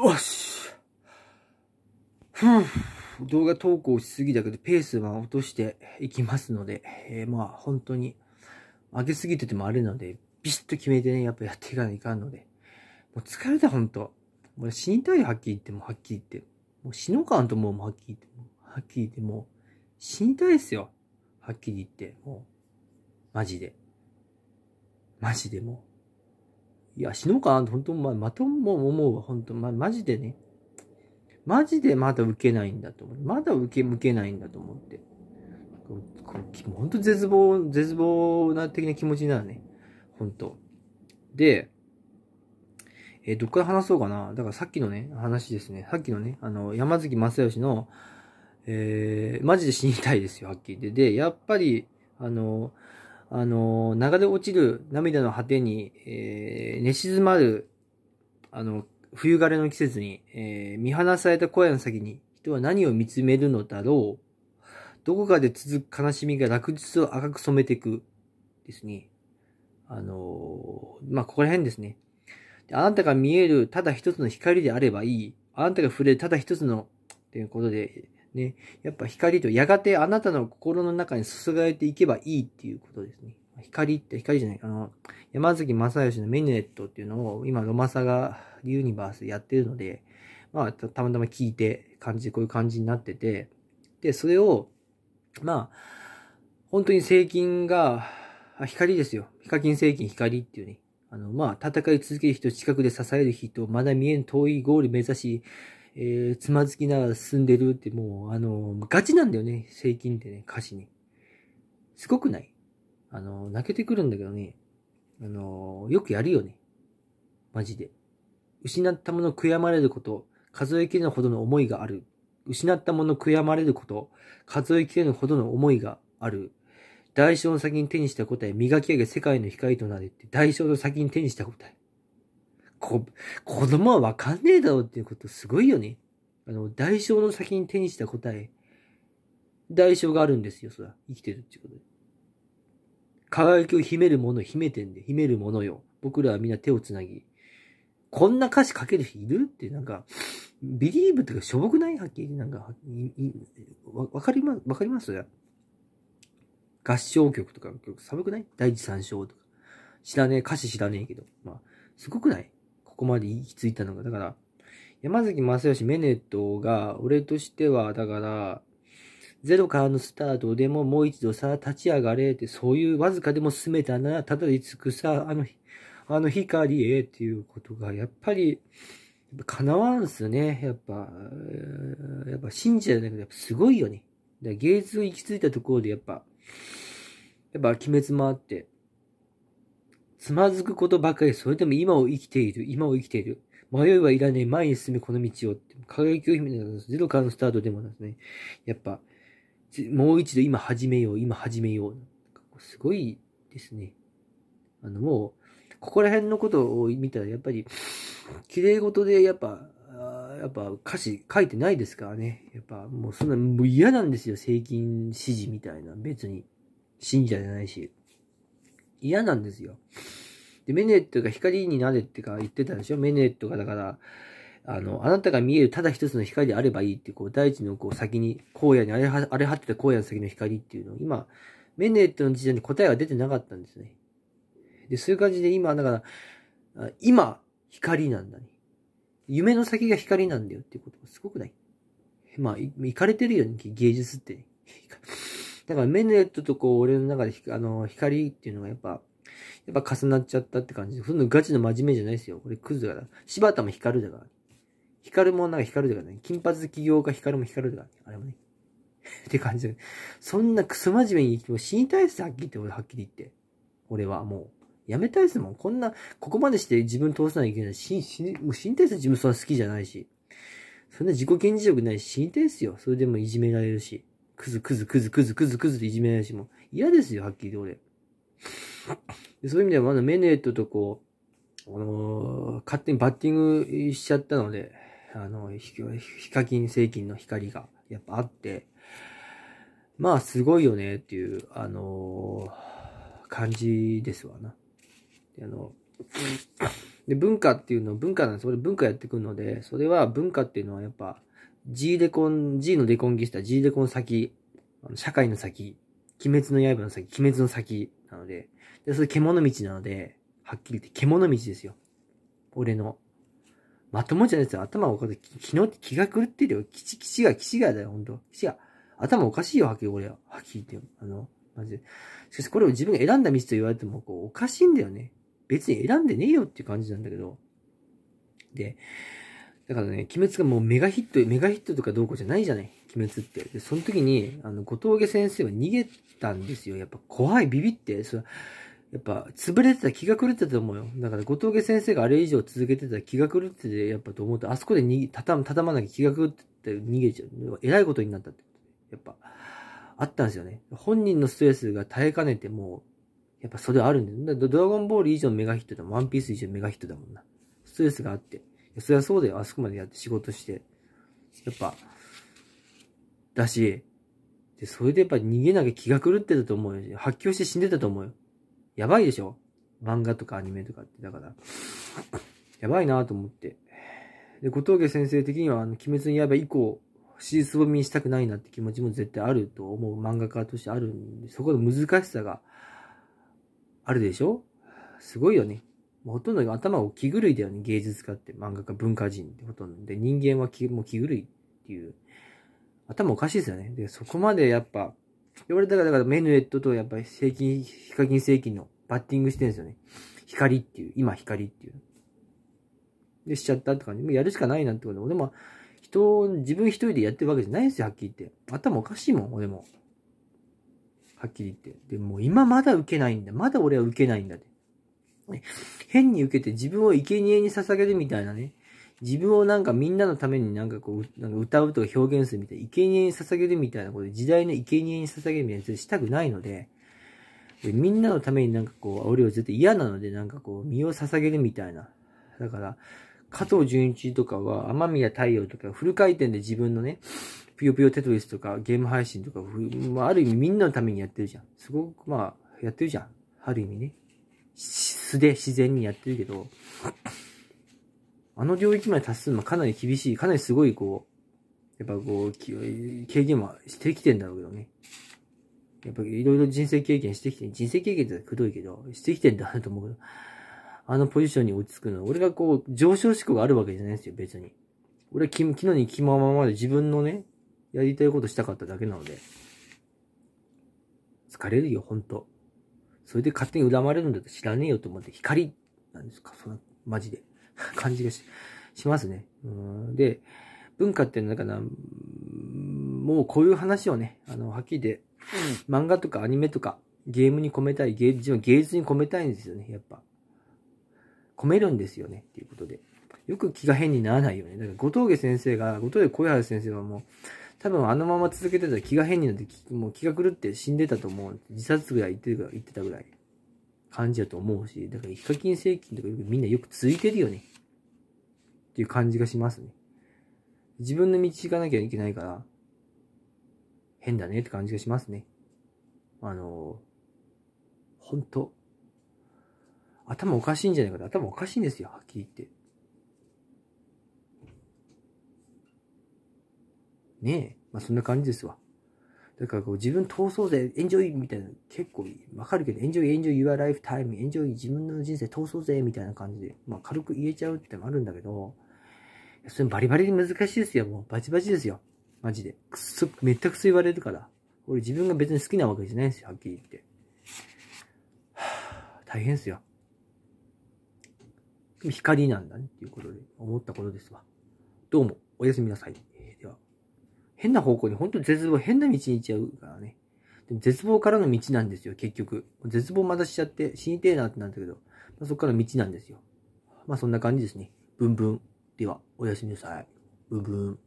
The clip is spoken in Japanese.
よし。ふぅ。動画投稿しすぎだけど、ペースは落としていきますので、えー、まあ、本当に、上げすぎててもあれなので、ビシッと決めてね、やっぱやっていかないかんので。もう疲れた、本当俺死にたい、はっきり言っても、はっきり言って。もう死のうかんと思うもはっきり言っても。はっきり言っても、死にたいっすよ。はっきり言って、もう。マジで。マジでもう。いや、死のうかなと、本当ままとも思うわ、本当ま、マジでね。マジでまだ受けないんだと思う。まだ受け、向けないんだと思って。本当絶望、絶望な的な気持ちなるね。本当で、えー、どっから話そうかな。だからさっきのね、話ですね。さっきのね、あの、山月正義の、えー、マジで死にたいですよ、はっきり言って。で、やっぱり、あの、あの、流れ落ちる涙の果てに、えー、寝静まる、あの、冬枯れの季節に、えー、見放された小屋の先に、人は何を見つめるのだろう。どこかで続く悲しみが落日を赤く染めていく。ですね。あのー、まあ、ここら辺ですね。あなたが見えるただ一つの光であればいい。あなたが触れるただ一つの、ということで、ね。やっぱ光とやがてあなたの心の中に注がれていけばいいっていうことですね。光って、光じゃない、あの、山崎正義のメヌエットっていうのを今、ロマサガユニバースでやってるので、まあ、たまたま聞いて、感じこういう感じになってて、で、それを、まあ、本当に聖金が、あ光ですよ。ヒカキン聖金光っていうね。あの、まあ、戦い続ける人、近くで支える人、まだ見えん遠いゴール目指し、えー、つまずきながら進んでるってもう、あのー、ガチなんだよね、キンってね、歌詞に。すごくないあのー、泣けてくるんだけどね、あのー、よくやるよね。マジで。失ったもの悔やまれること、数えきれぬほどの思いがある。失ったもの悔やまれること、数えきれぬほどの思いがある。代償の先に手にした答え、磨き上げ世界の光となれって、代償の先に手にした答え。こ、子供はわかんねえだろうっていうことすごいよね。あの、代償の先に手にした答え、代償があるんですよ、そら。生きてるっていうことで。輝きを秘めるもの、秘めてんで、秘めるものよ。僕らはみんな手をつなぎ。こんな歌詞書ける人いるって、なんか、ビリーブってかしょぼくないはっきり、なんか、わかります、わかります合唱曲とか、寒くない第一三章とか。知らねえ、歌詞知らねえけど。まあ、すごくないここまで行き着いたのが、だから、山崎正義メネットが、俺としては、だから、ゼロからのスタートでももう一度さ、立ち上がれって、そういうわずかでも進めたなら、ただでつくさ、あの、あの光へっていうことが、やっぱり、叶わんすよね。やっぱ、やっぱ信者じゃなくて、やっぱすごいよね。芸術行き着いたところで、やっぱ、やっぱ鬼滅もあって、つまずくことばかり、それでも今を生きている、今を生きている。迷いはいらねえ、前に進めこの道を。輝きを秘めたゼロからのスタートでもですね。やっぱ、もう一度今始めよう、今始めよう。すごいですね。あの、もう、ここら辺のことを見たら、やっぱり、綺麗事で、やっぱ、やっぱ歌詞書いてないですからね。やっぱもうそんな、もう嫌なんですよ。政金指示みたいな。別に。信者じゃないし。嫌なんですよ。で、メネットが光になれってか言ってたでしょメネットがだから、あの、あなたが見えるただ一つの光であればいいって、こう、大地のこう先に、荒野に荒れれ果てた荒野の先の光っていうのを、今、メネットの時代に答えは出てなかったんですね。で、そういう感じで今、だから、今、光なんだね。夢の先が光なんだよっていうことがすごくないまあ、いかれてるよね、芸術って、だからメネットとこう、俺の中であの光っていうのがやっぱ、やっぱ重なっちゃったって感じそんなガチの真面目じゃないですよ。俺クズだから。柴田も光るだから。光るもなんか光るだからね。金髪起業家光るも光るだから、ね、あれもね。って感じそんなクソ真面目に生きても死にたいっす、はっきり言って、俺はっきり言って。俺はもう。やめたいっすもん。こんな、ここまでして自分通さなきゃいけないし、死に、もう死にたいっす自分そんな好きじゃないし。そんな自己顕示欲ないし、死にたいっすよ。それでもいじめられるし。クズクズクズクズクズクズっていじめないし、もう嫌ですよ、はっきり言って俺。そういう意味ではまだメネットとこう、あのー、勝手にバッティングしちゃったので、あの、ヒカキン、セイキンの光がやっぱあって、まあすごいよねっていう、あのー、感じですわな。で、あの、で、文化っていうの、文化なんです。俺文化やってくるので、それは文化っていうのはやっぱ、G デコン、G のデコンギスタ、G デコン先、社会の先、鬼滅の刃の先、鬼滅の先なので、で、それ獣道なので、はっきり言って獣道ですよ。俺の。まともじゃないですよ。頭おかしい。昨日気が狂ってるよ。きち、きちが、きちがだよ、ほんと。きちが。頭おかしいよ、はっきり俺は。はっきり言って。あの、マジで。しかしこれを自分が選んだ道と言われても、こう、おかしいんだよね。別に選んでねえよっていう感じなんだけど。で、だからね、鬼滅がもうメガヒット、メガヒットとかどうこうじゃないじゃない。鬼滅って。で、その時に、あの、後峠先生は逃げたんですよ。やっぱ怖い、ビビって。そやっぱ、潰れてた気が狂ってたと思うよ。だから、後峠先生があれ以上続けてた気が狂ってて、やっぱと思うと、あそこで逃げ、たたま、たたまなきゃ気が狂って逃げちゃう。えらいことになったって。やっぱ、あったんですよね。本人のストレスが耐えかねて、もう、やっぱそれはあるんだよ。ドラゴンボール以上のメガヒットだもん。ワンピース以上メガヒットだもんな。ストレスがあって。そりゃそうだよ。あそこまでやって仕事して。やっぱ、だし、で、それでやっぱ逃げなきゃ気が狂ってたと思うよ。発狂して死んでたと思うよ。やばいでしょ漫画とかアニメとかって、だから。やばいなと思って。で、小峠先生的には、あの、鬼滅の刃以降、死つぼみにしたくないなって気持ちも絶対あると思う漫画家としてあるんで、そこの難しさがあるでしょすごいよね。ほとんど頭を気狂いだよね、芸術家って、漫画家、文化人ってほとんど。で、人間は気もう気狂いっていう、頭おかしいですよね。で、そこまでやっぱ、言わから、だからメヌエットとやっぱり正規、ヒカキン正規のバッティングしてるんですよね。光っていう、今光っていう。で、しちゃったって感じ。もうやるしかないなってことで、俺も、人、自分一人でやってるわけじゃないですよ、はっきり言って。頭おかしいもん、俺も。はっきり言って。で、もう今まだ受けないんだ。まだ俺は受けないんだって。ね、変に受けて自分を生贄に捧げるみたいなね、自分をなんかみんなのためになんかこう、なんか歌うとか表現するみたいな、生贄に捧げるみたいなこと、時代の生贄に捧げるみたいなしたくないので、でみんなのためになんかこう、煽りを絶対嫌なので、なんかこう、身を捧げるみたいな。だから、加藤純一とかは、天宮太陽とか、フル回転で自分のね、ぷよぷよテトリスとか、ゲーム配信とか、ある意味みんなのためにやってるじゃん。すごく、まあ、やってるじゃん。ある意味ね。素で自然にやってるけど、あの領域まで達するのかなり厳しい、かなりすごいこう、やっぱこう、経験もしてきてんだろうけどね。やっぱいろいろ人生経験してきて、人生経験ってくどいけど、してきてんだなと思うけど、あのポジションに落ち着くのは、俺がこう、上昇志向があるわけじゃないですよ、別に。俺は昨日に気まままで自分のね、やりたいことしたかっただけなので。疲れるよ、ほんと。それで勝手に恨まれるんだって知らねえよと思って、光なんですか、その、マジで。感じがし、しますね。うんで、文化ってのだから、もうこういう話をね、あの、はっきりで、うん、漫画とかアニメとか、ゲームに込めたい、芸術芸術に込めたいんですよね、やっぱ。込めるんですよね、っていうことで。よく気が変にならないよね。だから、後藤家先生が、後藤家小原先生はもう、多分あのまま続けてたら気が変になって、もう気が狂って死んでたと思う。自殺ぐらい言ってる言ってたぐらい感じだと思うし、だからヒカキン製とかみんなよく続いてるよね。っていう感じがしますね。自分の道行かなきゃいけないから、変だねって感じがしますね。あのー、ほんと、頭おかしいんじゃないかと頭おかしいんですよ、はっきり言って。ねえ。まあ、そんな感じですわ。だからこう自分通そうぜ、エンジョイみたいな、結構わかるけど、エンジョイ、エンジョイ、your lifetime、エンジョイ、自分の人生通そうぜ、みたいな感じで、まあ軽く言えちゃうってもあるんだけど、それバリバリに難しいですよ、もう。バチバチですよ。マジで。くっそ、めったくそ言われるから。俺自分が別に好きなわけじゃないんですよ、はっきり言って。はあ、大変ですよ。光なんだね、っていうことで、思ったことですわ。どうも、おやすみなさい。変な方向に、本当絶望、変な道に行っちゃうからね。でも絶望からの道なんですよ、結局。絶望まだしちゃって、死にてえなってなったけど、まあ、そっから道なんですよ。まあそんな感じですね。ブンブン。では、おやすみなさい。ブンブン。